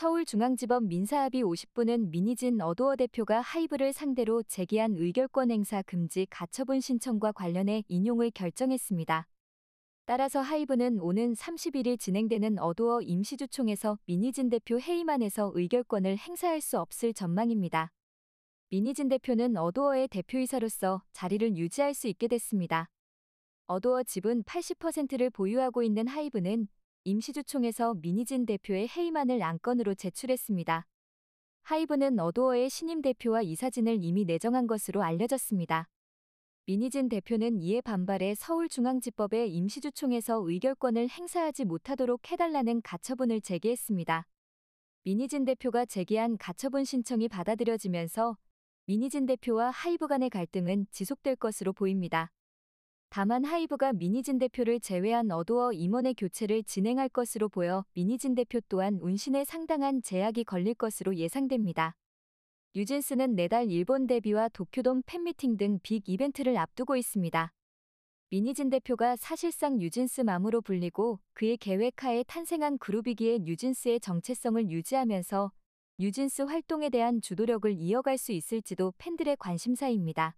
서울중앙지법 민사합의 50부는 미니진 어도어 대표가 하이브를 상대로 제기한 의결권 행사 금지 가처분 신청과 관련해 인용을 결정했습니다. 따라서 하이브는 오는 31일 진행되는 어도어 임시주총에서 미니진 대표 회의만에서 의결권을 행사할 수 없을 전망입니다. 미니진 대표는 어도어의 대표이사로서 자리를 유지할 수 있게 됐습니다. 어도어 지분 80%를 보유하고 있는 하이브는 임시주총에서 미니진 대표의 해임안을 안건으로 제출했습니다. 하이브는 어도어의 신임 대표와 이사진을 이미 내정한 것으로 알려졌습니다. 미니진 대표는 이에 반발해 서울중앙지법의 임시주총에서 의결권을 행사하지 못하도록 해달라는 가처분을 제기했습니다. 미니진 대표가 제기한 가처분 신청이 받아들여지면서 미니진 대표와 하이브 간의 갈등은 지속될 것으로 보입니다. 다만 하이브가 미니진 대표를 제외한 어두어 임원의 교체를 진행할 것으로 보여 미니진 대표 또한 운신에 상당한 제약이 걸릴 것으로 예상됩니다. 뉴진스는 내달 일본 데뷔와 도쿄돔 팬미팅 등 빅 이벤트를 앞두고 있습니다. 미니진 대표가 사실상 뉴진스 맘으로 불리고 그의 계획하에 탄생한 그룹이기에 뉴진스의 정체성을 유지하면서 뉴진스 활동에 대한 주도력을 이어갈 수 있을지도 팬들의 관심사입니다.